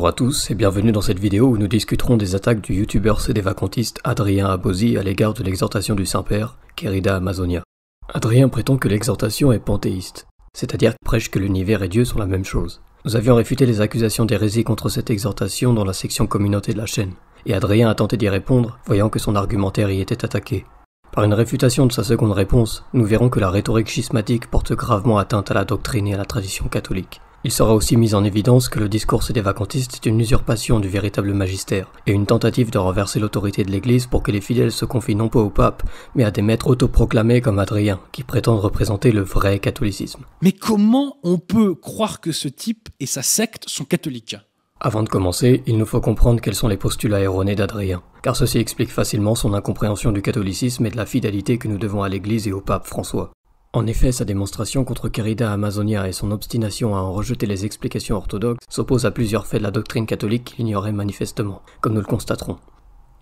Bonjour à tous et bienvenue dans cette vidéo où nous discuterons des attaques du youtubeur vacantiste Adrien Abosi à l'égard de l'exhortation du Saint-Père, Querida Amazonia. Adrien prétend que l'exhortation est panthéiste, c'est-à-dire prêche que l'univers et Dieu sont la même chose. Nous avions réfuté les accusations d'hérésie contre cette exhortation dans la section communauté de la chaîne, et Adrien a tenté d'y répondre, voyant que son argumentaire y était attaqué. Par une réfutation de sa seconde réponse, nous verrons que la rhétorique schismatique porte gravement atteinte à la doctrine et à la tradition catholique. Il sera aussi mis en évidence que le discours des vacantistes est une usurpation du véritable magistère et une tentative de renverser l'autorité de l'Église pour que les fidèles se confient non pas au pape, mais à des maîtres autoproclamés comme Adrien, qui prétendent représenter le vrai catholicisme. Mais comment on peut croire que ce type et sa secte sont catholiques avant de commencer, il nous faut comprendre quels sont les postulats erronés d'Adrien, car ceci explique facilement son incompréhension du catholicisme et de la fidélité que nous devons à l'Église et au pape François. En effet, sa démonstration contre Querida Amazonia et son obstination à en rejeter les explications orthodoxes s'opposent à plusieurs faits de la doctrine catholique qu'il ignorait manifestement, comme nous le constaterons.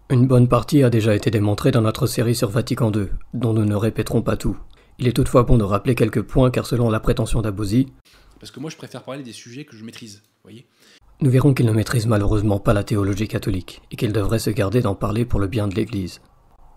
Une bonne partie a déjà été démontrée dans notre série sur Vatican II, dont nous ne répéterons pas tout. Il est toutefois bon de rappeler quelques points car selon la prétention d'Abosi, parce que moi je préfère parler des sujets que je maîtrise, voyez. Nous verrons qu'il ne maîtrise malheureusement pas la théologie catholique et qu'il devrait se garder d'en parler pour le bien de l'Église.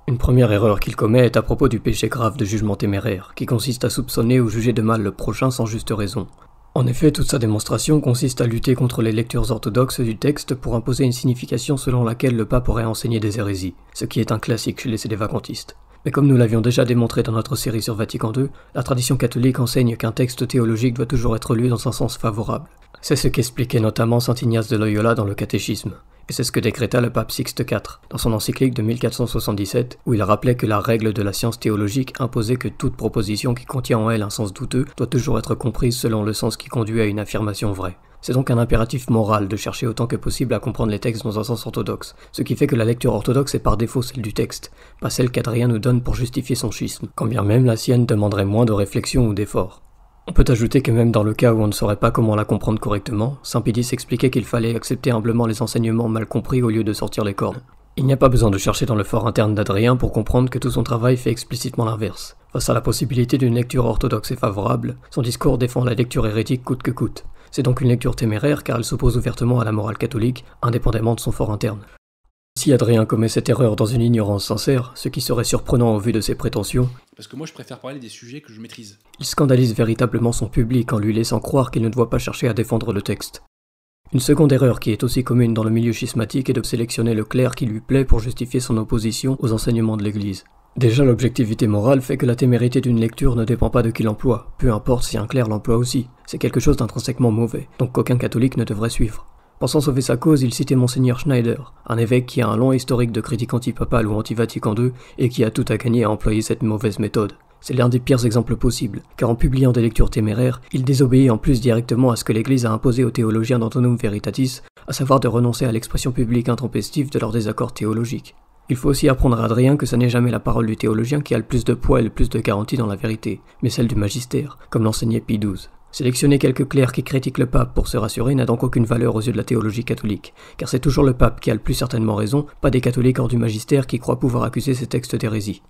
Une première erreur qu'il commet est à propos du péché grave de jugement téméraire, qui consiste à soupçonner ou juger de mal le prochain sans juste raison. En effet, toute sa démonstration consiste à lutter contre les lectures orthodoxes du texte pour imposer une signification selon laquelle le pape aurait enseigné des hérésies, ce qui est un classique chez les sédévacantistes. Mais comme nous l'avions déjà démontré dans notre série sur Vatican II, la tradition catholique enseigne qu'un texte théologique doit toujours être lu dans un sens favorable. C'est ce qu'expliquait notamment saint Ignace de Loyola dans le catéchisme et c'est ce que décréta le pape Sixte IV dans son encyclique de 1477, où il rappelait que la règle de la science théologique imposait que toute proposition qui contient en elle un sens douteux doit toujours être comprise selon le sens qui conduit à une affirmation vraie. C'est donc un impératif moral de chercher autant que possible à comprendre les textes dans un sens orthodoxe, ce qui fait que la lecture orthodoxe est par défaut celle du texte, pas celle qu'Adrien nous donne pour justifier son schisme, quand bien même la sienne demanderait moins de réflexion ou d'effort. On peut ajouter que même dans le cas où on ne saurait pas comment la comprendre correctement, Saint-Pédis expliquait qu'il fallait accepter humblement les enseignements mal compris au lieu de sortir les cordes. Il n'y a pas besoin de chercher dans le fort interne d'Adrien pour comprendre que tout son travail fait explicitement l'inverse. Face à la possibilité d'une lecture orthodoxe et favorable, son discours défend la lecture hérétique coûte que coûte. C'est donc une lecture téméraire car elle s'oppose ouvertement à la morale catholique, indépendamment de son fort interne. Si Adrien commet cette erreur dans une ignorance sincère, ce qui serait surprenant au vu de ses prétentions, parce que moi je préfère parler des sujets que je maîtrise. Il scandalise véritablement son public en lui laissant croire qu'il ne doit pas chercher à défendre le texte. Une seconde erreur qui est aussi commune dans le milieu schismatique est de sélectionner le clerc qui lui plaît pour justifier son opposition aux enseignements de l'Église. Déjà l'objectivité morale fait que la témérité d'une lecture ne dépend pas de qui l'emploie, peu importe si un clerc l'emploie aussi, c'est quelque chose d'intrinsèquement mauvais, donc qu'aucun catholique ne devrait suivre. Pensant sauver sa cause, il citait Monseigneur Schneider, un évêque qui a un long historique de critique antipapale ou anti-Vatican II et qui a tout à gagner à employer cette mauvaise méthode. C'est l'un des pires exemples possibles, car en publiant des lectures téméraires, il désobéit en plus directement à ce que l'Église a imposé aux théologiens d'Antonum Veritatis, à savoir de renoncer à l'expression publique intempestive de leurs désaccords théologiques. Il faut aussi apprendre à Adrien que ce n'est jamais la parole du théologien qui a le plus de poids et le plus de garantie dans la vérité, mais celle du magistère, comme l'enseignait Pie XII. Sélectionner quelques clercs qui critiquent le pape pour se rassurer n'a donc aucune valeur aux yeux de la théologie catholique, car c'est toujours le pape qui a le plus certainement raison, pas des catholiques hors du magistère qui croient pouvoir accuser ces textes d'hérésie.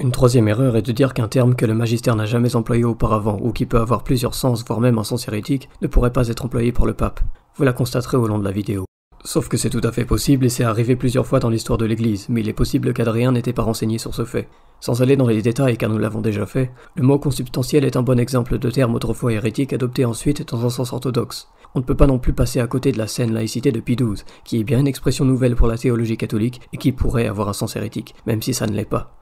Une troisième erreur est de dire qu'un terme que le magistère n'a jamais employé auparavant, ou qui peut avoir plusieurs sens, voire même un sens hérétique, ne pourrait pas être employé par le pape. Vous la constaterez au long de la vidéo. Sauf que c'est tout à fait possible et c'est arrivé plusieurs fois dans l'histoire de l'Église, mais il est possible qu'Adrien n'était pas renseigné sur ce fait. Sans aller dans les détails car nous l'avons déjà fait, le mot consubstantiel est un bon exemple de terme autrefois hérétique adopté ensuite dans un sens orthodoxe. On ne peut pas non plus passer à côté de la scène laïcité de Pie XII, qui est bien une expression nouvelle pour la théologie catholique et qui pourrait avoir un sens hérétique, même si ça ne l'est pas.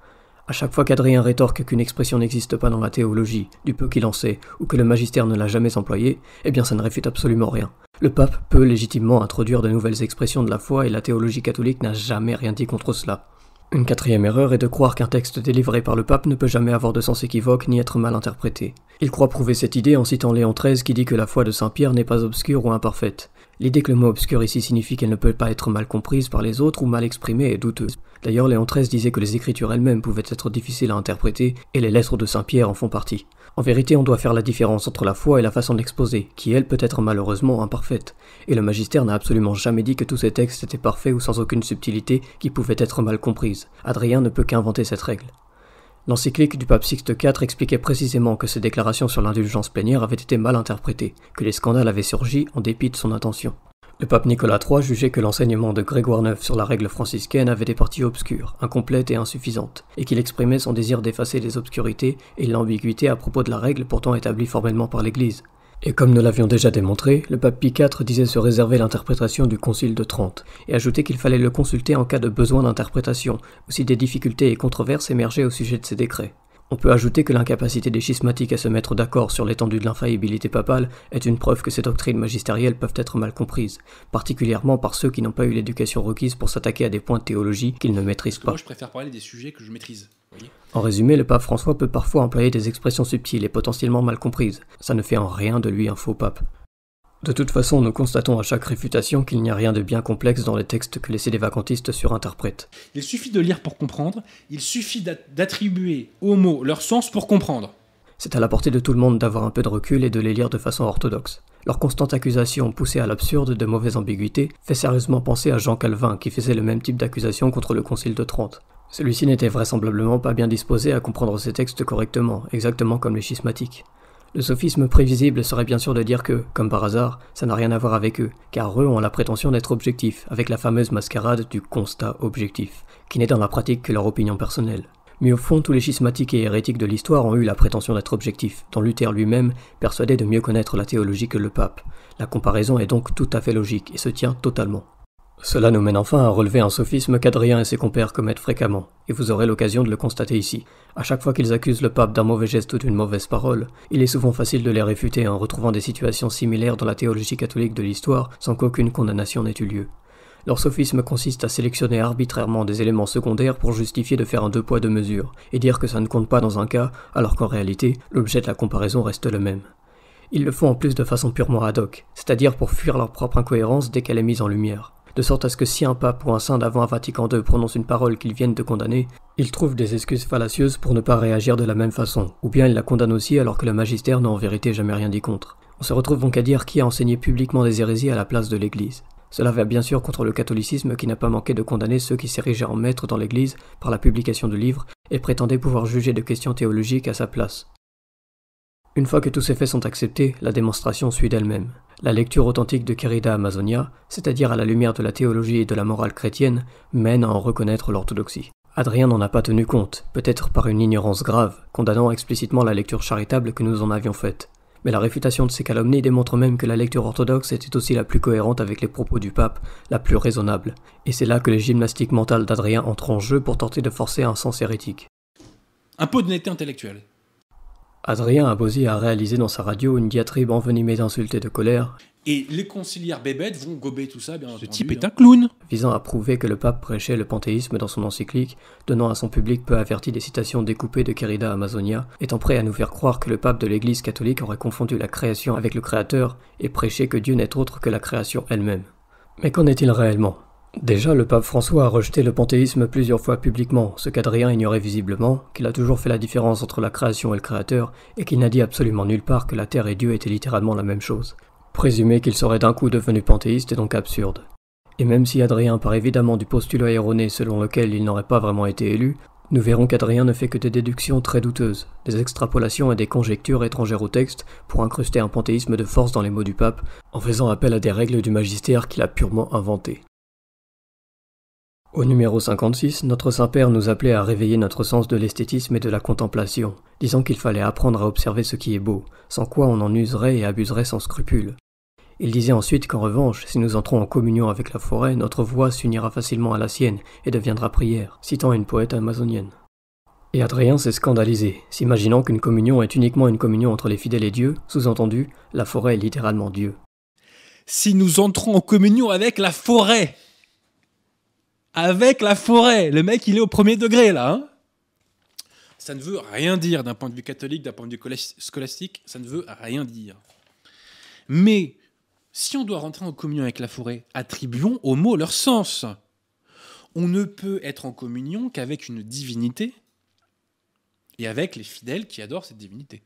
À chaque fois qu'Adrien rétorque qu'une expression n'existe pas dans la théologie, du peu qu'il en sait, ou que le magistère ne l'a jamais employée, eh bien ça ne réfute absolument rien. Le pape peut légitimement introduire de nouvelles expressions de la foi et la théologie catholique n'a jamais rien dit contre cela. Une quatrième erreur est de croire qu'un texte délivré par le pape ne peut jamais avoir de sens équivoque ni être mal interprété. Il croit prouver cette idée en citant Léon XIII qui dit que la foi de Saint Pierre n'est pas obscure ou imparfaite. L'idée que le mot obscur ici signifie qu'elle ne peut pas être mal comprise par les autres ou mal exprimée est douteuse. D'ailleurs, Léon XIII disait que les écritures elles-mêmes pouvaient être difficiles à interpréter, et les lettres de Saint-Pierre en font partie. En vérité, on doit faire la différence entre la foi et la façon de qui elle peut être malheureusement imparfaite, et le magistère n'a absolument jamais dit que tous ces textes étaient parfaits ou sans aucune subtilité qui pouvait être mal comprise. Adrien ne peut qu'inventer cette règle. L'encyclique du pape Sixte IV expliquait précisément que ses déclarations sur l'indulgence plénière avaient été mal interprétées, que les scandales avaient surgi en dépit de son intention. Le pape Nicolas III jugeait que l'enseignement de Grégoire IX sur la règle franciscaine avait des parties obscures, incomplètes et insuffisantes, et qu'il exprimait son désir d'effacer les obscurités et l'ambiguïté à propos de la règle pourtant établie formellement par l'Église. Et comme nous l'avions déjà démontré, le pape Pie IV disait se réserver l'interprétation du Concile de Trente, et ajoutait qu'il fallait le consulter en cas de besoin d'interprétation, ou si des difficultés et controverses émergeaient au sujet de ses décrets. On peut ajouter que l'incapacité des schismatiques à se mettre d'accord sur l'étendue de l'infaillibilité papale est une preuve que ces doctrines magistérielles peuvent être mal comprises, particulièrement par ceux qui n'ont pas eu l'éducation requise pour s'attaquer à des points de théologie qu'ils ne maîtrisent pas. Moi, je préfère parler des sujets que je maîtrise. En résumé, le pape François peut parfois employer des expressions subtiles et potentiellement mal comprises. Ça ne fait en rien de lui un faux pape. De toute façon, nous constatons à chaque réfutation qu'il n'y a rien de bien complexe dans les textes que les sédévacantistes surinterprètent. Il suffit de lire pour comprendre, il suffit d'attribuer aux mots leur sens pour comprendre. C'est à la portée de tout le monde d'avoir un peu de recul et de les lire de façon orthodoxe. Leur constante accusation poussée à l'absurde de mauvaise ambiguïté fait sérieusement penser à Jean Calvin qui faisait le même type d'accusation contre le Concile de Trente. Celui-ci n'était vraisemblablement pas bien disposé à comprendre ces textes correctement, exactement comme les schismatiques. Le sophisme prévisible serait bien sûr de dire que, comme par hasard, ça n'a rien à voir avec eux, car eux ont la prétention d'être objectifs, avec la fameuse mascarade du constat objectif, qui n'est dans la pratique que leur opinion personnelle. Mais au fond, tous les schismatiques et hérétiques de l'histoire ont eu la prétention d'être objectifs, dont Luther lui-même persuadé de mieux connaître la théologie que le pape. La comparaison est donc tout à fait logique et se tient totalement. Cela nous mène enfin à relever un sophisme qu'Adrien et ses compères commettent fréquemment, et vous aurez l'occasion de le constater ici. À chaque fois qu'ils accusent le pape d'un mauvais geste ou d'une mauvaise parole, il est souvent facile de les réfuter en retrouvant des situations similaires dans la théologie catholique de l'histoire sans qu'aucune condamnation n'ait eu lieu. Leur sophisme consiste à sélectionner arbitrairement des éléments secondaires pour justifier de faire un deux poids deux mesures, et dire que ça ne compte pas dans un cas, alors qu'en réalité, l'objet de la comparaison reste le même. Ils le font en plus de façon purement ad hoc, c'est-à-dire pour fuir leur propre incohérence dès qu'elle est mise en lumière de sorte à ce que si un pape ou un saint d'avant Vatican II prononce une parole qu'ils viennent de condamner, il trouve des excuses fallacieuses pour ne pas réagir de la même façon, ou bien il la condamne aussi alors que le magistère n'a en vérité jamais rien dit contre. On se retrouve donc à dire qui a enseigné publiquement des hérésies à la place de l'Église. Cela va bien sûr contre le catholicisme qui n'a pas manqué de condamner ceux qui s'érigeaient en maître dans l'Église par la publication de livres et prétendaient pouvoir juger de questions théologiques à sa place. Une fois que tous ces faits sont acceptés, la démonstration suit d'elle-même. La lecture authentique de Querida Amazonia, c'est-à-dire à la lumière de la théologie et de la morale chrétienne, mène à en reconnaître l'orthodoxie. Adrien n'en a pas tenu compte, peut-être par une ignorance grave, condamnant explicitement la lecture charitable que nous en avions faite. Mais la réfutation de ces calomnies démontre même que la lecture orthodoxe était aussi la plus cohérente avec les propos du pape, la plus raisonnable. Et c'est là que les gymnastiques mentales d'Adrien entrent en jeu pour tenter de forcer un sens hérétique. Un peu de netteté intellectuelle. Adrien Abosi a réalisé dans sa radio une diatribe envenimée d'insultes et de colère. Et les conciliaires bébêtes vont gober tout ça, bien Ce entendu. Ce type est hein. un clown Visant à prouver que le pape prêchait le panthéisme dans son encyclique, donnant à son public peu averti des citations découpées de Querida Amazonia, étant prêt à nous faire croire que le pape de l'église catholique aurait confondu la création avec le créateur et prêché que Dieu n'est autre que la création elle-même. Mais qu'en est-il réellement Déjà, le pape François a rejeté le panthéisme plusieurs fois publiquement, ce qu'Adrien ignorait visiblement, qu'il a toujours fait la différence entre la création et le créateur, et qu'il n'a dit absolument nulle part que la terre et Dieu étaient littéralement la même chose. Présumer qu'il serait d'un coup devenu panthéiste est donc absurde. Et même si Adrien part évidemment du postulat erroné selon lequel il n'aurait pas vraiment été élu, nous verrons qu'Adrien ne fait que des déductions très douteuses, des extrapolations et des conjectures étrangères au texte pour incruster un panthéisme de force dans les mots du pape, en faisant appel à des règles du magistère qu'il a purement inventées. Au numéro 56, notre Saint-Père nous appelait à réveiller notre sens de l'esthétisme et de la contemplation, disant qu'il fallait apprendre à observer ce qui est beau, sans quoi on en userait et abuserait sans scrupule. Il disait ensuite qu'en revanche, si nous entrons en communion avec la forêt, notre voix s'unira facilement à la sienne et deviendra prière, citant une poète amazonienne. Et Adrien s'est scandalisé, s'imaginant qu'une communion est uniquement une communion entre les fidèles et Dieu, sous-entendu, la forêt est littéralement Dieu. Si nous entrons en communion avec la forêt avec la forêt. Le mec, il est au premier degré là. Hein. ça ne veut rien dire d'un point de vue catholique, d'un point de vue scolastique, ça ne veut rien dire. Mais si on doit rentrer en communion avec la forêt, attribuons aux mots leur sens. On ne peut être en communion qu'avec une divinité et avec les fidèles qui adorent cette divinité.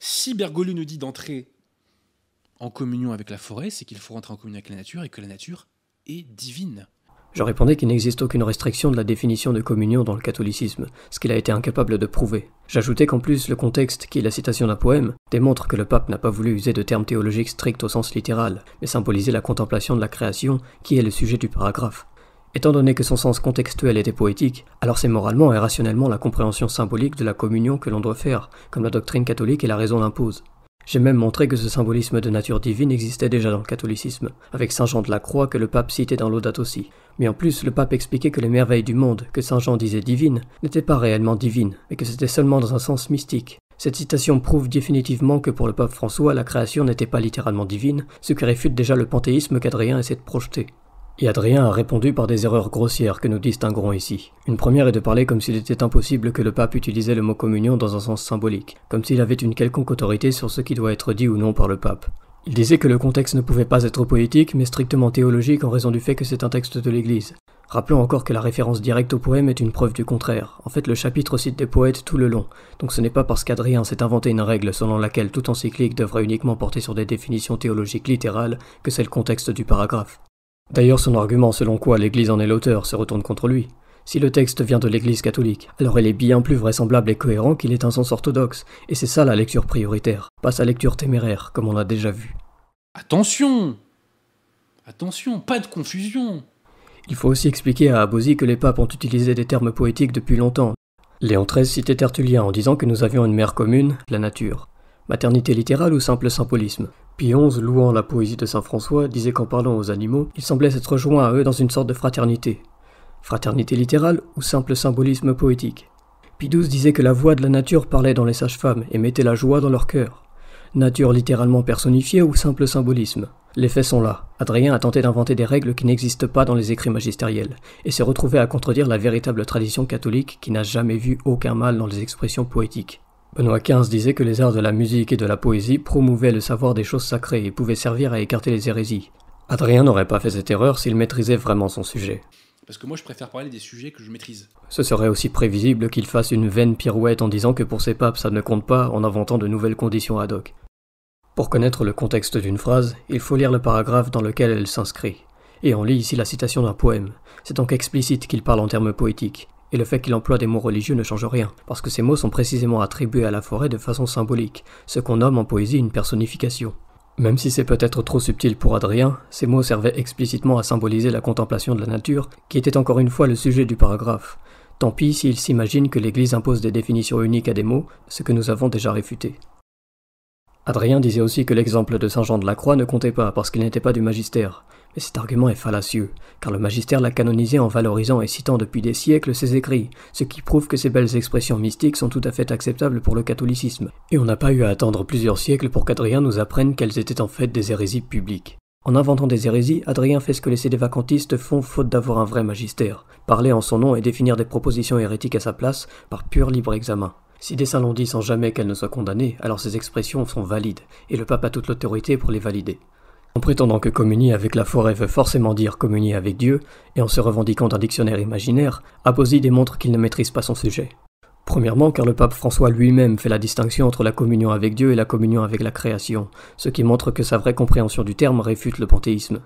Si Bergoglio nous dit d'entrer en communion avec la forêt, c'est qu'il faut rentrer en communion avec la nature et que la nature est divine. Je répondais qu'il n'existe aucune restriction de la définition de communion dans le catholicisme, ce qu'il a été incapable de prouver. J'ajoutais qu'en plus, le contexte qui est la citation d'un poème démontre que le pape n'a pas voulu user de termes théologiques stricts au sens littéral, mais symboliser la contemplation de la création qui est le sujet du paragraphe. Étant donné que son sens contextuel était poétique, alors c'est moralement et rationnellement la compréhension symbolique de la communion que l'on doit faire, comme la doctrine catholique et la raison l'imposent. J'ai même montré que ce symbolisme de nature divine existait déjà dans le catholicisme, avec Saint Jean de la Croix que le pape citait dans l'audat aussi. Mais en plus, le pape expliquait que les merveilles du monde, que saint Jean disait divines, n'étaient pas réellement divines, et que c'était seulement dans un sens mystique. Cette citation prouve définitivement que pour le pape François, la création n'était pas littéralement divine, ce qui réfute déjà le panthéisme qu'Adrien essaie de projeter. Et Adrien a répondu par des erreurs grossières que nous distinguerons ici. Une première est de parler comme s'il était impossible que le pape utilisait le mot communion dans un sens symbolique, comme s'il avait une quelconque autorité sur ce qui doit être dit ou non par le pape. Il disait que le contexte ne pouvait pas être poétique, mais strictement théologique en raison du fait que c'est un texte de l'Église. Rappelons encore que la référence directe au poème est une preuve du contraire. En fait, le chapitre cite des poètes tout le long, donc ce n'est pas parce qu'Adrien s'est inventé une règle selon laquelle tout encyclique devrait uniquement porter sur des définitions théologiques littérales que c'est le contexte du paragraphe. D'ailleurs, son argument selon quoi l'Église en est l'auteur se retourne contre lui. Si le texte vient de l'Église catholique, alors il est bien plus vraisemblable et cohérent qu'il est un sens orthodoxe, et c'est ça la lecture prioritaire, pas sa lecture téméraire, comme on l'a déjà vu. Attention Attention, pas de confusion Il faut aussi expliquer à Abosi que les papes ont utilisé des termes poétiques depuis longtemps. Léon XIII citait Tertullien en disant que nous avions une mère commune, la nature. Maternité littérale ou simple symbolisme Pionze, louant la poésie de saint François, disait qu'en parlant aux animaux, il semblait s'être joint à eux dans une sorte de fraternité, fraternité littérale ou simple symbolisme poétique. Pidouze disait que la voix de la nature parlait dans les sages-femmes et mettait la joie dans leur cœur. Nature littéralement personnifiée ou simple symbolisme Les faits sont là. Adrien a tenté d'inventer des règles qui n'existent pas dans les écrits magistériels, et s'est retrouvé à contredire la véritable tradition catholique qui n'a jamais vu aucun mal dans les expressions poétiques. Benoît XV disait que les arts de la musique et de la poésie promouvaient le savoir des choses sacrées et pouvaient servir à écarter les hérésies. Adrien n'aurait pas fait cette erreur s'il maîtrisait vraiment son sujet. Parce que moi, je préfère parler des sujets que je maîtrise. Ce serait aussi prévisible qu'il fasse une vaine pirouette en disant que pour ses papes, ça ne compte pas en inventant de nouvelles conditions ad hoc. Pour connaître le contexte d'une phrase, il faut lire le paragraphe dans lequel elle s'inscrit. Et on lit ici la citation d'un poème. C'est donc explicite qu'il parle en termes poétiques. Et le fait qu'il emploie des mots religieux ne change rien, parce que ces mots sont précisément attribués à la forêt de façon symbolique, ce qu'on nomme en poésie une personnification. Même si c'est peut-être trop subtil pour Adrien, ces mots servaient explicitement à symboliser la contemplation de la nature, qui était encore une fois le sujet du paragraphe. Tant pis s'il s'imagine que l'Église impose des définitions uniques à des mots, ce que nous avons déjà réfuté. Adrien disait aussi que l'exemple de Saint Jean de la Croix ne comptait pas parce qu'il n'était pas du magistère. Mais cet argument est fallacieux, car le magistère l'a canonisé en valorisant et citant depuis des siècles ses écrits, ce qui prouve que ces belles expressions mystiques sont tout à fait acceptables pour le catholicisme. Et on n'a pas eu à attendre plusieurs siècles pour qu'Adrien nous apprenne qu'elles étaient en fait des hérésies publiques. En inventant des hérésies, Adrien fait ce que les vacantistes font faute d'avoir un vrai magistère, parler en son nom et définir des propositions hérétiques à sa place par pur libre examen. Si des saints sans jamais qu'elle ne soit condamnée, alors ces expressions sont valides, et le pape a toute l'autorité pour les valider. En prétendant que communier avec la forêt veut forcément dire communier avec Dieu, et en se revendiquant d'un dictionnaire imaginaire, Aposy démontre qu'il ne maîtrise pas son sujet. Premièrement, car le pape François lui-même fait la distinction entre la communion avec Dieu et la communion avec la création, ce qui montre que sa vraie compréhension du terme réfute le panthéisme.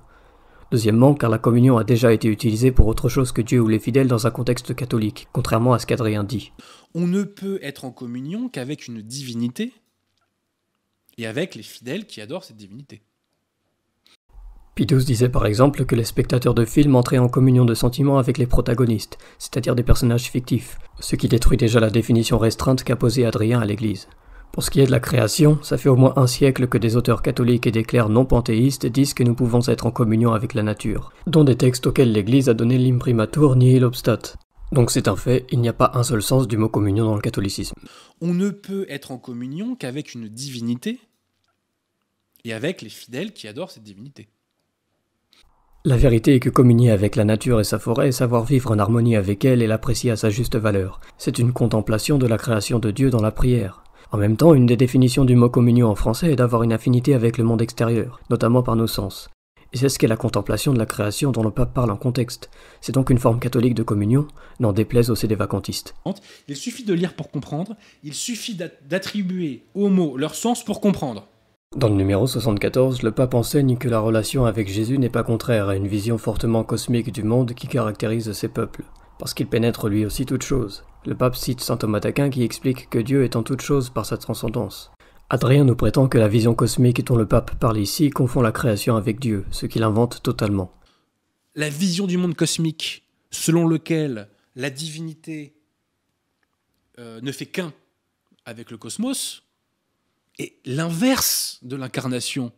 Deuxièmement, car la communion a déjà été utilisée pour autre chose que Dieu ou les fidèles dans un contexte catholique, contrairement à ce qu'Adrien dit. On ne peut être en communion qu'avec une divinité et avec les fidèles qui adorent cette divinité. Pidouze disait par exemple que les spectateurs de films entraient en communion de sentiments avec les protagonistes, c'est-à-dire des personnages fictifs, ce qui détruit déjà la définition restreinte qu'a posée Adrien à l'Église. Pour ce qui est de la création, ça fait au moins un siècle que des auteurs catholiques et des clercs non panthéistes disent que nous pouvons être en communion avec la nature, dont des textes auxquels l'Église a donné l'imprimatur ni l'obstat. Donc c'est un fait, il n'y a pas un seul sens du mot communion dans le catholicisme. On ne peut être en communion qu'avec une divinité et avec les fidèles qui adorent cette divinité. La vérité est que communier avec la nature et sa forêt et savoir vivre en harmonie avec elle et l'apprécier à sa juste valeur, c'est une contemplation de la création de Dieu dans la prière. En même temps, une des définitions du mot communion en français est d'avoir une affinité avec le monde extérieur, notamment par nos sens. Et c'est ce qu'est la contemplation de la création dont le pape parle en contexte. C'est donc une forme catholique de communion, n'en déplaise aux vacantistes. Il suffit de lire pour comprendre, il suffit d'attribuer aux mots leur sens pour comprendre. Dans le numéro 74, le pape enseigne que la relation avec Jésus n'est pas contraire à une vision fortement cosmique du monde qui caractérise ses peuples parce qu'il pénètre lui aussi toute chose. Le pape cite saint Thomas d'Aquin qui explique que Dieu est en toute chose par sa transcendance. Adrien nous prétend que la vision cosmique dont le pape parle ici confond la création avec Dieu, ce qu'il invente totalement. La vision du monde cosmique, selon lequel la divinité euh, ne fait qu'un avec le cosmos, est l'inverse de l'incarnation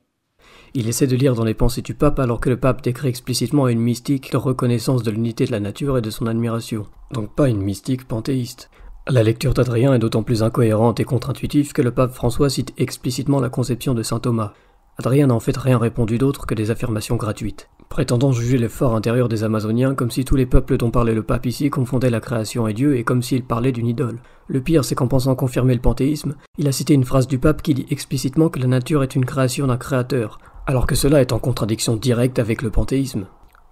il essaie de lire dans les pensées du pape alors que le pape décrit explicitement une mystique reconnaissance de l'unité de la nature et de son admiration, donc pas une mystique panthéiste. La lecture d'Adrien est d'autant plus incohérente et contre-intuitive que le pape François cite explicitement la conception de saint Thomas. Adrien n'a en fait rien répondu d'autre que des affirmations gratuites, prétendant juger l'effort intérieur des Amazoniens comme si tous les peuples dont parlait le pape ici confondaient la création et Dieu et comme s'il parlait d'une idole. Le pire, c'est qu'en pensant confirmer le panthéisme, il a cité une phrase du pape qui dit explicitement que la nature est une création d'un créateur, alors que cela est en contradiction directe avec le panthéisme.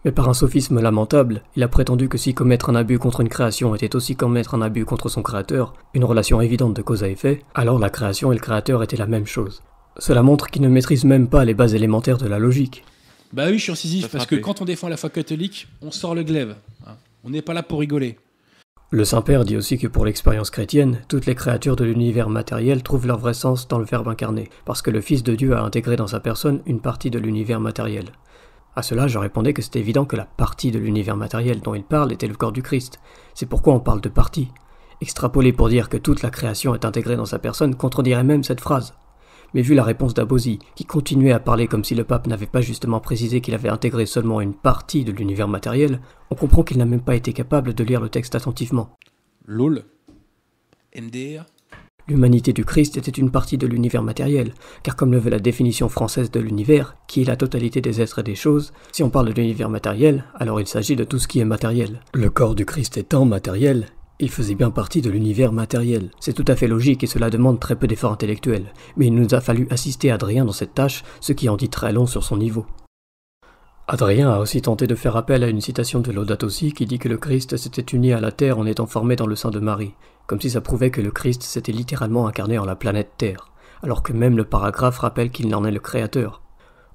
Mais par un sophisme lamentable, il a prétendu que si commettre un abus contre une création était aussi commettre un abus contre son créateur, une relation évidente de cause à effet, alors la création et le créateur étaient la même chose. Cela montre qu'il ne maîtrise même pas les bases élémentaires de la logique. Bah oui, je suis incisif, parce que quand on défend la foi catholique, on sort le glaive. Hein. On n'est pas là pour rigoler. Le Saint-Père dit aussi que pour l'expérience chrétienne, toutes les créatures de l'univers matériel trouvent leur vrai sens dans le Verbe incarné, parce que le Fils de Dieu a intégré dans sa personne une partie de l'univers matériel. À cela, je répondais que c'est évident que la partie de l'univers matériel dont il parle était le corps du Christ. C'est pourquoi on parle de partie. Extrapoler pour dire que toute la création est intégrée dans sa personne contredirait même cette phrase mais vu la réponse d'Abozi, qui continuait à parler comme si le pape n'avait pas justement précisé qu'il avait intégré seulement une partie de l'univers matériel, on comprend qu'il n'a même pas été capable de lire le texte attentivement. L'humanité du Christ était une partie de l'univers matériel, car comme le veut la définition française de l'univers, qui est la totalité des êtres et des choses, si on parle de l'univers matériel, alors il s'agit de tout ce qui est matériel. Le corps du Christ étant matériel, il faisait bien partie de l'univers matériel, c'est tout à fait logique et cela demande très peu d'efforts intellectuels, mais il nous a fallu assister Adrien dans cette tâche, ce qui en dit très long sur son niveau. Adrien a aussi tenté de faire appel à une citation de Laudato qui dit que le Christ s'était uni à la Terre en étant formé dans le sein de Marie, comme si ça prouvait que le Christ s'était littéralement incarné en la planète Terre, alors que même le paragraphe rappelle qu'il n'en est le créateur.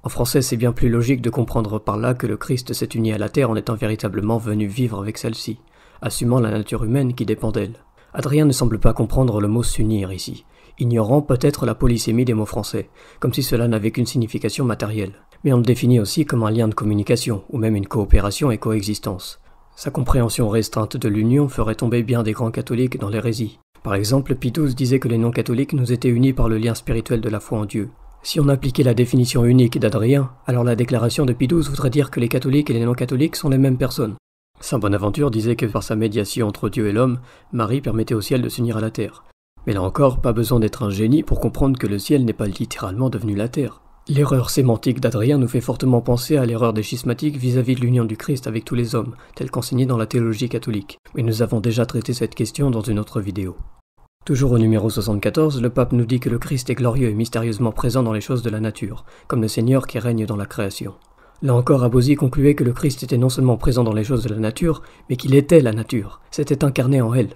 En français, c'est bien plus logique de comprendre par là que le Christ s'est uni à la Terre en étant véritablement venu vivre avec celle-ci, assumant la nature humaine qui dépend d'elle. Adrien ne semble pas comprendre le mot s'unir ici, ignorant peut-être la polysémie des mots français, comme si cela n'avait qu'une signification matérielle. Mais on le définit aussi comme un lien de communication, ou même une coopération et coexistence. Sa compréhension restreinte de l'union ferait tomber bien des grands catholiques dans l'hérésie. Par exemple, Pie disait que les non-catholiques nous étaient unis par le lien spirituel de la foi en Dieu. Si on appliquait la définition unique d'Adrien, alors la déclaration de Pie voudrait dire que les catholiques et les non-catholiques sont les mêmes personnes, Saint Bonaventure disait que par sa médiation entre Dieu et l'homme, Marie permettait au ciel de s'unir à la terre. Mais là encore, pas besoin d'être un génie pour comprendre que le ciel n'est pas littéralement devenu la terre. L'erreur sémantique d'Adrien nous fait fortement penser à l'erreur des schismatiques vis-à-vis de l'union du Christ avec tous les hommes, telle qu'enseignée dans la théologie catholique. Mais nous avons déjà traité cette question dans une autre vidéo. Toujours au numéro 74, le pape nous dit que le Christ est glorieux et mystérieusement présent dans les choses de la nature, comme le Seigneur qui règne dans la création. Là encore, Abosi concluait que le Christ était non seulement présent dans les choses de la nature, mais qu'il était la nature, C'était incarné en elle.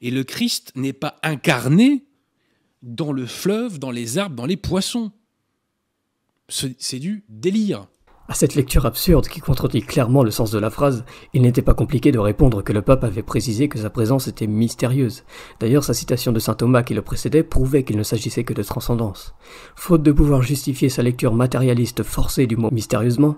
Et le Christ n'est pas incarné dans le fleuve, dans les arbres, dans les poissons. C'est du délire. À cette lecture absurde qui contredit clairement le sens de la phrase, il n'était pas compliqué de répondre que le pape avait précisé que sa présence était mystérieuse. D'ailleurs, sa citation de saint Thomas qui le précédait prouvait qu'il ne s'agissait que de transcendance. Faute de pouvoir justifier sa lecture matérialiste forcée du mot mystérieusement,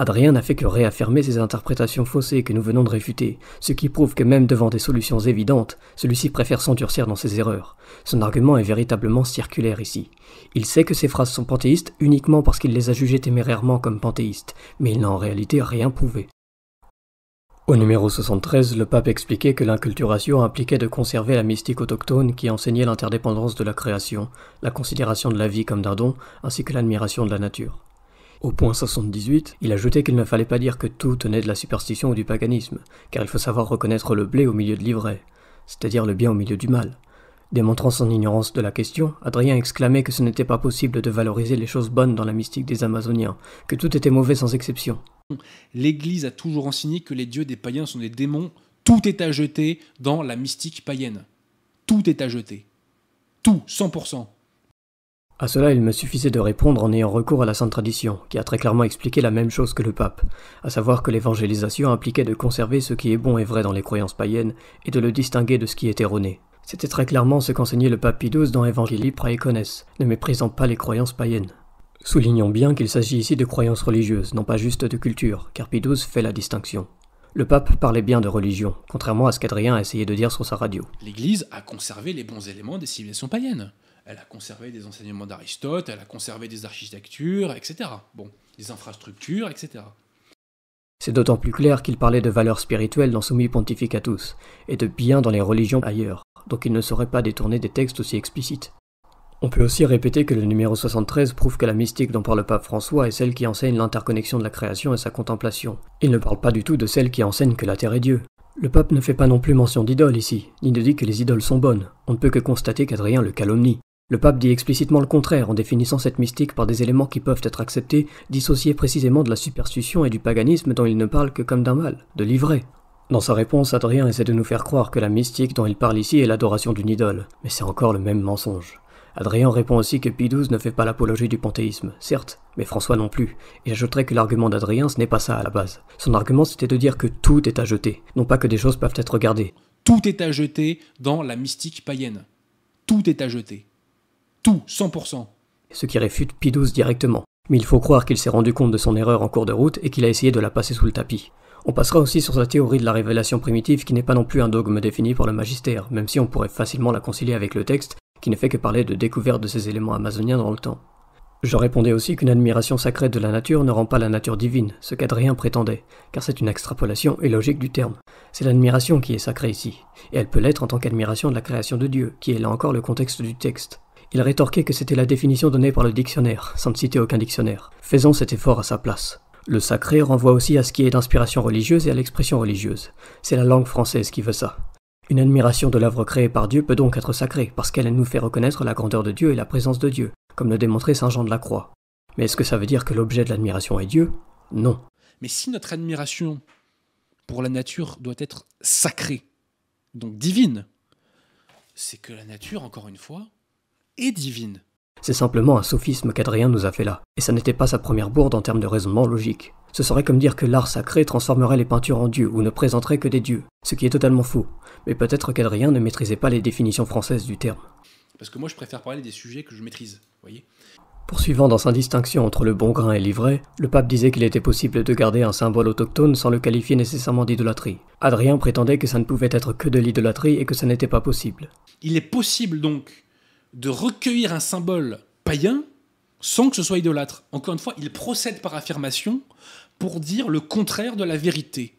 Adrien n'a fait que réaffirmer ces interprétations faussées que nous venons de réfuter, ce qui prouve que même devant des solutions évidentes, celui-ci préfère s'endurcir dans ses erreurs. Son argument est véritablement circulaire ici. Il sait que ses phrases sont panthéistes uniquement parce qu'il les a jugées témérairement comme panthéistes, mais il n'a en réalité rien prouvé. Au numéro 73, le pape expliquait que l'inculturation impliquait de conserver la mystique autochtone qui enseignait l'interdépendance de la création, la considération de la vie comme d'un don, ainsi que l'admiration de la nature. Au point 78, il ajoutait qu'il ne fallait pas dire que tout tenait de la superstition ou du paganisme, car il faut savoir reconnaître le blé au milieu de l'ivraie, c'est-à-dire le bien au milieu du mal. Démontrant son ignorance de la question, Adrien exclamait que ce n'était pas possible de valoriser les choses bonnes dans la mystique des Amazoniens, que tout était mauvais sans exception. L'Église a toujours enseigné que les dieux des païens sont des démons, tout est à jeter dans la mystique païenne. Tout est à jeter. Tout, 100%. À cela, il me suffisait de répondre en ayant recours à la Sainte Tradition, qui a très clairement expliqué la même chose que le pape, à savoir que l'évangélisation impliquait de conserver ce qui est bon et vrai dans les croyances païennes et de le distinguer de ce qui est erroné. C'était très clairement ce qu'enseignait le pape Pidouze dans Evangelii Praecones, ne méprisant pas les croyances païennes. Soulignons bien qu'il s'agit ici de croyances religieuses, non pas juste de culture, car Pidouze fait la distinction. Le pape parlait bien de religion, contrairement à ce qu'Adrien a essayé de dire sur sa radio. L'Église a conservé les bons éléments des civilisations païennes elle a conservé des enseignements d'Aristote, elle a conservé des architectures, etc. Bon, des infrastructures, etc. C'est d'autant plus clair qu'il parlait de valeurs spirituelles dans Summi Pontificatus, et de bien dans les religions ailleurs, donc il ne saurait pas détourner des textes aussi explicites. On peut aussi répéter que le numéro 73 prouve que la mystique dont parle le pape François est celle qui enseigne l'interconnexion de la création et sa contemplation. Il ne parle pas du tout de celle qui enseigne que la terre est Dieu. Le pape ne fait pas non plus mention d'idoles ici, ni ne dit que les idoles sont bonnes. On ne peut que constater qu'Adrien le calomnie. Le pape dit explicitement le contraire en définissant cette mystique par des éléments qui peuvent être acceptés, dissociés précisément de la superstition et du paganisme dont il ne parle que comme d'un mal, de l'ivraie. Dans sa réponse, Adrien essaie de nous faire croire que la mystique dont il parle ici est l'adoration d'une idole, mais c'est encore le même mensonge. Adrien répond aussi que Pie ne fait pas l'apologie du panthéisme, certes, mais François non plus, et j'ajouterai que l'argument d'Adrien ce n'est pas ça à la base. Son argument c'était de dire que tout est à jeter, non pas que des choses peuvent être gardées. Tout est à jeter dans la mystique païenne. Tout est à jeter. Tout, 100%. Ce qui réfute p directement. Mais il faut croire qu'il s'est rendu compte de son erreur en cours de route et qu'il a essayé de la passer sous le tapis. On passera aussi sur sa théorie de la révélation primitive qui n'est pas non plus un dogme défini par le magistère, même si on pourrait facilement la concilier avec le texte qui ne fait que parler de découverte de ces éléments amazoniens dans le temps. Je répondais aussi qu'une admiration sacrée de la nature ne rend pas la nature divine, ce qu'Adrien prétendait, car c'est une extrapolation illogique du terme. C'est l'admiration qui est sacrée ici, et elle peut l'être en tant qu'admiration de la création de Dieu, qui est là encore le contexte du texte. Il rétorquait que c'était la définition donnée par le dictionnaire, sans ne citer aucun dictionnaire. Faisons cet effort à sa place. Le sacré renvoie aussi à ce qui est d'inspiration religieuse et à l'expression religieuse. C'est la langue française qui veut ça. Une admiration de l'œuvre créée par Dieu peut donc être sacrée, parce qu'elle nous fait reconnaître la grandeur de Dieu et la présence de Dieu, comme le démontrait Saint Jean de la Croix. Mais est-ce que ça veut dire que l'objet de l'admiration est Dieu Non. Mais si notre admiration pour la nature doit être sacrée, donc divine, c'est que la nature, encore une fois, divine. C'est simplement un sophisme qu'Adrien nous a fait là, et ça n'était pas sa première bourde en termes de raisonnement logique. Ce serait comme dire que l'art sacré transformerait les peintures en dieux ou ne présenterait que des dieux, ce qui est totalement faux, mais peut-être qu'Adrien ne maîtrisait pas les définitions françaises du terme. Parce que moi je préfère parler des sujets que je maîtrise, voyez Poursuivant dans sa distinction entre le bon grain et l'ivraie, le pape disait qu'il était possible de garder un symbole autochtone sans le qualifier nécessairement d'idolâtrie. Adrien prétendait que ça ne pouvait être que de l'idolâtrie et que ça n'était pas possible. Il est possible donc de recueillir un symbole païen sans que ce soit idolâtre. Encore une fois, il procède par affirmation pour dire le contraire de la vérité.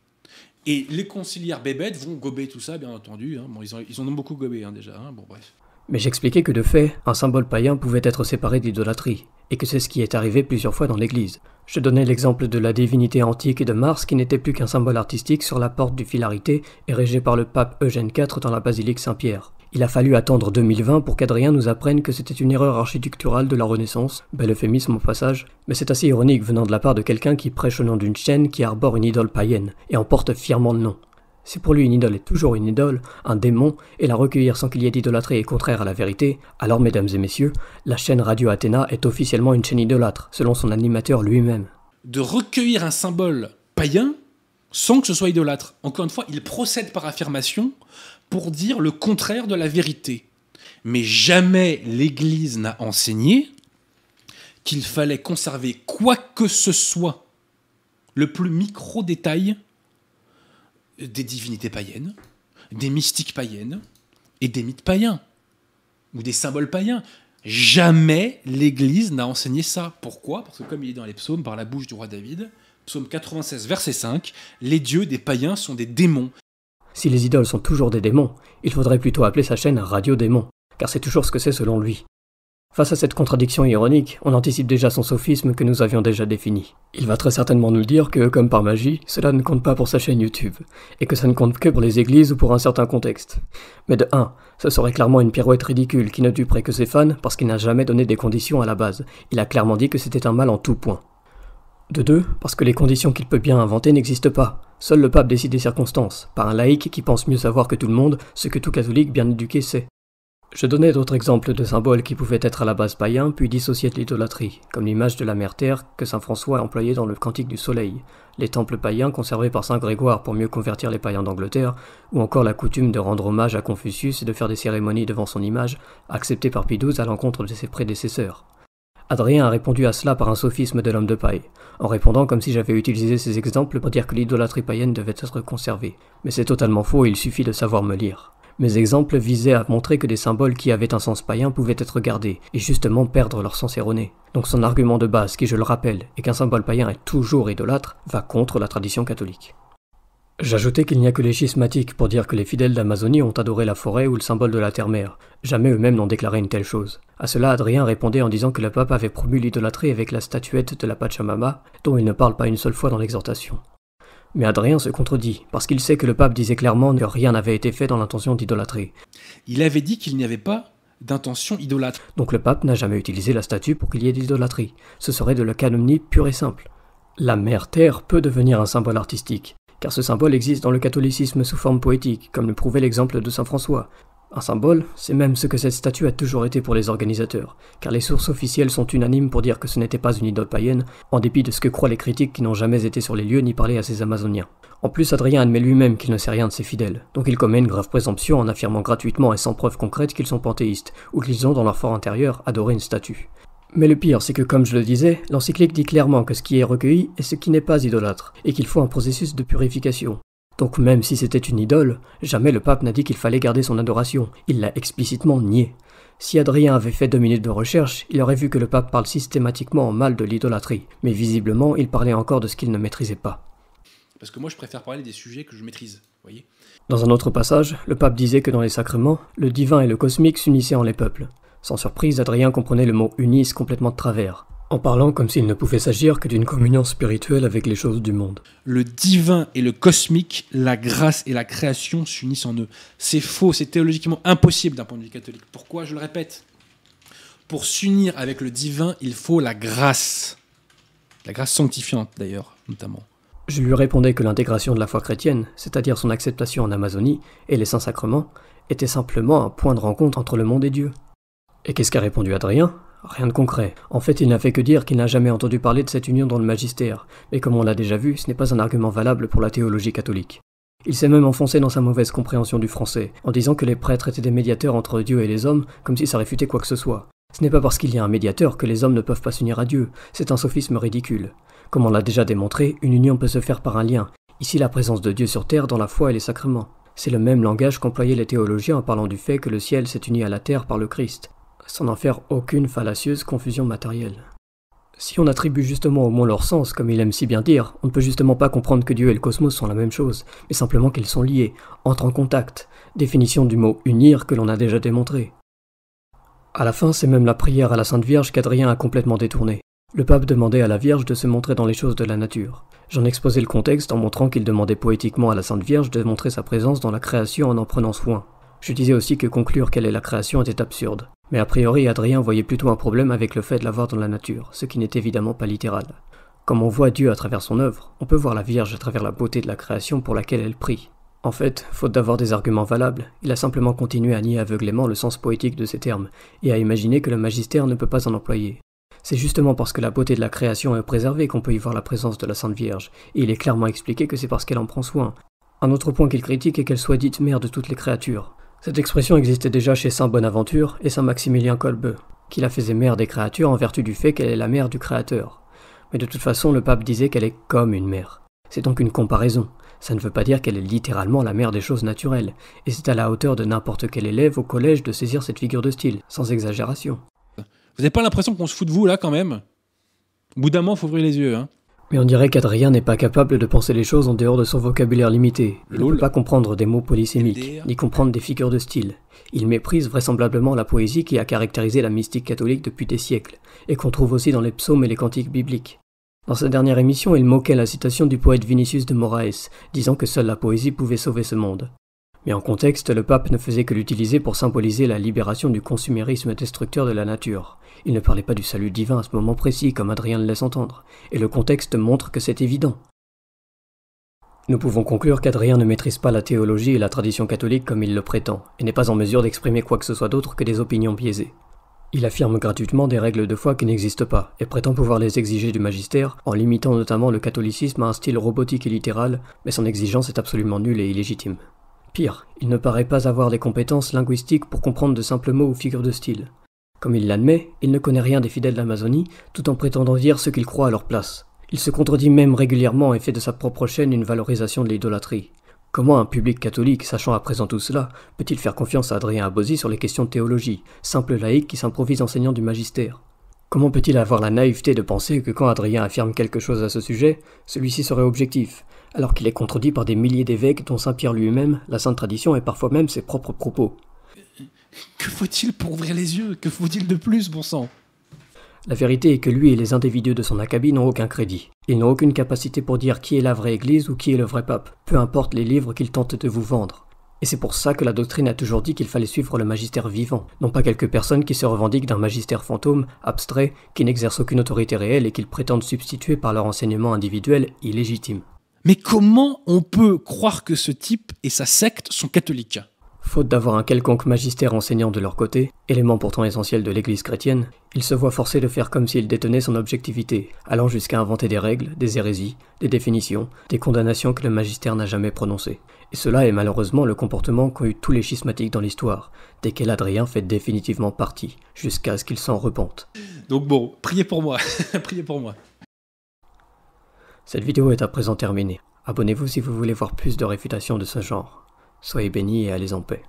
Et les conciliaires bébêtes vont gober tout ça, bien entendu. Hein. ils, en ont beaucoup gobé hein, déjà. Hein. Bon, bref. Mais j'expliquais que de fait, un symbole païen pouvait être séparé de l'idolâtrie, et que c'est ce qui est arrivé plusieurs fois dans l'Église. Je donnais l'exemple de la divinité antique de Mars qui n'était plus qu'un symbole artistique sur la porte du Filarité érigée par le pape Eugène IV dans la basilique Saint-Pierre. Il a fallu attendre 2020 pour qu'Adrien nous apprenne que c'était une erreur architecturale de la Renaissance, bel euphémisme au passage, mais c'est assez ironique venant de la part de quelqu'un qui prêche au nom d'une chaîne qui arbore une idole païenne et en porte fièrement le nom. Si pour lui une idole est toujours une idole, un démon, et la recueillir sans qu'il y ait d'idolâtrie est contraire à la vérité, alors mesdames et messieurs, la chaîne Radio Athéna est officiellement une chaîne idolâtre, selon son animateur lui-même. De recueillir un symbole païen sans que ce soit idolâtre. Encore une fois, il procède par affirmation pour dire le contraire de la vérité. Mais jamais l'Église n'a enseigné qu'il fallait conserver quoi que ce soit, le plus micro détail des divinités païennes, des mystiques païennes et des mythes païens, ou des symboles païens. Jamais l'Église n'a enseigné ça. Pourquoi Parce que comme il est dans les psaumes, par la bouche du roi David, psaume 96, verset 5, les dieux des païens sont des démons, si les idoles sont toujours des démons, il faudrait plutôt appeler sa chaîne Radio Démon, car c'est toujours ce que c'est selon lui. Face à cette contradiction ironique, on anticipe déjà son sophisme que nous avions déjà défini. Il va très certainement nous dire que, comme par magie, cela ne compte pas pour sa chaîne YouTube, et que ça ne compte que pour les églises ou pour un certain contexte. Mais de 1, ce serait clairement une pirouette ridicule qui ne duperait que ses fans parce qu'il n'a jamais donné des conditions à la base, il a clairement dit que c'était un mal en tout point. De 2, parce que les conditions qu'il peut bien inventer n'existent pas. Seul le pape décide des circonstances, par un laïc qui pense mieux savoir que tout le monde ce que tout catholique bien éduqué sait. Je donnais d'autres exemples de symboles qui pouvaient être à la base païens puis dissociés de l'idolâtrie, comme l'image de la mère terre que saint François employait dans le Cantique du Soleil, les temples païens conservés par saint Grégoire pour mieux convertir les païens d'Angleterre, ou encore la coutume de rendre hommage à Confucius et de faire des cérémonies devant son image, acceptée par Pie XII à l'encontre de ses prédécesseurs. Adrien a répondu à cela par un sophisme de l'homme de paille, en répondant comme si j'avais utilisé ces exemples pour dire que l'idolâtrie païenne devait être conservée. Mais c'est totalement faux, il suffit de savoir me lire. Mes exemples visaient à montrer que des symboles qui avaient un sens païen pouvaient être gardés, et justement perdre leur sens erroné. Donc son argument de base, qui je le rappelle, est qu'un symbole païen est toujours idolâtre, va contre la tradition catholique. J'ajoutais qu'il n'y a que les schismatiques pour dire que les fidèles d'Amazonie ont adoré la forêt ou le symbole de la terre-mère. Jamais eux-mêmes n'ont déclaré une telle chose. À cela, Adrien répondait en disant que le pape avait promu l'idolâtrie avec la statuette de la Pachamama, dont il ne parle pas une seule fois dans l'exhortation. Mais Adrien se contredit, parce qu'il sait que le pape disait clairement que rien n'avait été fait dans l'intention d'idolâtrie. Il avait dit qu'il n'y avait pas d'intention idolâtre. Donc le pape n'a jamais utilisé la statue pour qu'il y ait d'idolâtrie. Ce serait de la calomnie pure et simple. La mère terre peut devenir un symbole artistique car ce symbole existe dans le catholicisme sous forme poétique, comme le prouvait l'exemple de Saint François. Un symbole, c'est même ce que cette statue a toujours été pour les organisateurs, car les sources officielles sont unanimes pour dire que ce n'était pas une idole païenne, en dépit de ce que croient les critiques qui n'ont jamais été sur les lieux ni parlé à ces Amazoniens. En plus, Adrien admet lui-même qu'il ne sait rien de ses fidèles, donc il commet une grave présomption en affirmant gratuitement et sans preuve concrète qu'ils sont panthéistes, ou qu'ils ont dans leur fort intérieur adoré une statue. Mais le pire, c'est que comme je le disais, l'encyclique dit clairement que ce qui est recueilli est ce qui n'est pas idolâtre, et qu'il faut un processus de purification. Donc même si c'était une idole, jamais le pape n'a dit qu'il fallait garder son adoration, il l'a explicitement nié. Si Adrien avait fait deux minutes de recherche, il aurait vu que le pape parle systématiquement en mal de l'idolâtrie, mais visiblement il parlait encore de ce qu'il ne maîtrisait pas. Parce que moi je préfère parler des sujets que je maîtrise, voyez. Dans un autre passage, le pape disait que dans les sacrements, le divin et le cosmique s'unissaient en les peuples. Sans surprise, Adrien comprenait le mot unis complètement de travers, en parlant comme s'il ne pouvait s'agir que d'une communion spirituelle avec les choses du monde. Le divin et le cosmique, la grâce et la création s'unissent en eux. C'est faux, c'est théologiquement impossible d'un point de vue catholique. Pourquoi Je le répète. Pour s'unir avec le divin, il faut la grâce. La grâce sanctifiante d'ailleurs, notamment. Je lui répondais que l'intégration de la foi chrétienne, c'est-à-dire son acceptation en Amazonie et les saints sacrements, était simplement un point de rencontre entre le monde et Dieu. Et qu'est-ce qu'a répondu Adrien Rien de concret. En fait, il n'a fait que dire qu'il n'a jamais entendu parler de cette union dans le magistère, mais comme on l'a déjà vu, ce n'est pas un argument valable pour la théologie catholique. Il s'est même enfoncé dans sa mauvaise compréhension du français, en disant que les prêtres étaient des médiateurs entre Dieu et les hommes, comme si ça réfutait quoi que ce soit. Ce n'est pas parce qu'il y a un médiateur que les hommes ne peuvent pas s'unir à Dieu, c'est un sophisme ridicule. Comme on l'a déjà démontré, une union peut se faire par un lien, ici la présence de Dieu sur terre dans la foi et les sacrements. C'est le même langage qu'employaient les théologiens en parlant du fait que le ciel s'est uni à la terre par le Christ sans en faire aucune fallacieuse confusion matérielle. Si on attribue justement au mots leur sens, comme il aime si bien dire, on ne peut justement pas comprendre que Dieu et le cosmos sont la même chose, mais simplement qu'ils sont liés, entrent en contact, définition du mot unir que l'on a déjà démontré. À la fin, c'est même la prière à la Sainte Vierge qu'Adrien a complètement détournée. Le pape demandait à la Vierge de se montrer dans les choses de la nature. J'en exposais le contexte en montrant qu'il demandait poétiquement à la Sainte Vierge de montrer sa présence dans la création en en prenant soin. Je disais aussi que conclure qu'elle est la création était absurde. Mais a priori, Adrien voyait plutôt un problème avec le fait de l'avoir dans la nature, ce qui n'est évidemment pas littéral. Comme on voit Dieu à travers son œuvre, on peut voir la Vierge à travers la beauté de la création pour laquelle elle prie. En fait, faute d'avoir des arguments valables, il a simplement continué à nier aveuglément le sens poétique de ces termes, et à imaginer que le magistère ne peut pas en employer. C'est justement parce que la beauté de la création est préservée qu'on peut y voir la présence de la Sainte Vierge, et il est clairement expliqué que c'est parce qu'elle en prend soin. Un autre point qu'il critique est qu'elle soit dite mère de toutes les créatures, cette expression existait déjà chez Saint Bonaventure et Saint Maximilien Kolbe, qui la faisait mère des créatures en vertu du fait qu'elle est la mère du Créateur. Mais de toute façon, le pape disait qu'elle est comme une mère. C'est donc une comparaison. Ça ne veut pas dire qu'elle est littéralement la mère des choses naturelles, et c'est à la hauteur de n'importe quel élève au collège de saisir cette figure de style, sans exagération. Vous n'avez pas l'impression qu'on se fout de vous là quand même Au il faut ouvrir les yeux. Hein mais on dirait qu'Adrien n'est pas capable de penser les choses en dehors de son vocabulaire limité. Il ne peut pas comprendre des mots polysémiques, ni comprendre des figures de style. Il méprise vraisemblablement la poésie qui a caractérisé la mystique catholique depuis des siècles, et qu'on trouve aussi dans les psaumes et les cantiques bibliques. Dans sa dernière émission, il moquait la citation du poète Vinicius de Moraes, disant que seule la poésie pouvait sauver ce monde. Mais en contexte, le pape ne faisait que l'utiliser pour symboliser la libération du consumérisme destructeur de la nature. Il ne parlait pas du salut divin à ce moment précis, comme Adrien le laisse entendre, et le contexte montre que c'est évident. Nous pouvons conclure qu'Adrien ne maîtrise pas la théologie et la tradition catholique comme il le prétend, et n'est pas en mesure d'exprimer quoi que ce soit d'autre que des opinions biaisées. Il affirme gratuitement des règles de foi qui n'existent pas, et prétend pouvoir les exiger du magistère, en limitant notamment le catholicisme à un style robotique et littéral, mais son exigence est absolument nulle et illégitime. Pire, il ne paraît pas avoir des compétences linguistiques pour comprendre de simples mots ou figures de style. Comme il l'admet, il ne connaît rien des fidèles d'Amazonie, tout en prétendant dire ce qu'il croit à leur place. Il se contredit même régulièrement et fait de sa propre chaîne une valorisation de l'idolâtrie. Comment un public catholique, sachant à présent tout cela, peut-il faire confiance à Adrien Abosi sur les questions de théologie, simple laïc qui s'improvise enseignant du magistère Comment peut-il avoir la naïveté de penser que quand Adrien affirme quelque chose à ce sujet, celui-ci serait objectif, alors qu'il est contredit par des milliers d'évêques, dont Saint Pierre lui-même, la sainte tradition et parfois même ses propres propos. Que faut-il pour ouvrir les yeux Que faut-il de plus, bon sang La vérité est que lui et les individus de son acabit n'ont aucun crédit. Ils n'ont aucune capacité pour dire qui est la vraie Église ou qui est le vrai pape, peu importe les livres qu'ils tentent de vous vendre. Et c'est pour ça que la doctrine a toujours dit qu'il fallait suivre le magistère vivant, non pas quelques personnes qui se revendiquent d'un magistère fantôme, abstrait, qui n'exerce aucune autorité réelle et qu'ils prétendent substituer par leur enseignement individuel illégitime. Mais comment on peut croire que ce type et sa secte sont catholiques Faute d'avoir un quelconque magistère enseignant de leur côté, élément pourtant essentiel de l'Église chrétienne, ils se voient forcés de faire comme s'ils détenaient son objectivité, allant jusqu'à inventer des règles, des hérésies, des définitions, des condamnations que le magistère n'a jamais prononcées. Et cela est malheureusement le comportement qu'ont eu tous les schismatiques dans l'histoire, desquels Adrien fait définitivement partie, jusqu'à ce qu'il s'en repente. Donc bon, priez pour moi, priez pour moi. Cette vidéo est à présent terminée. Abonnez-vous si vous voulez voir plus de réfutations de ce genre. Soyez bénis et allez en paix.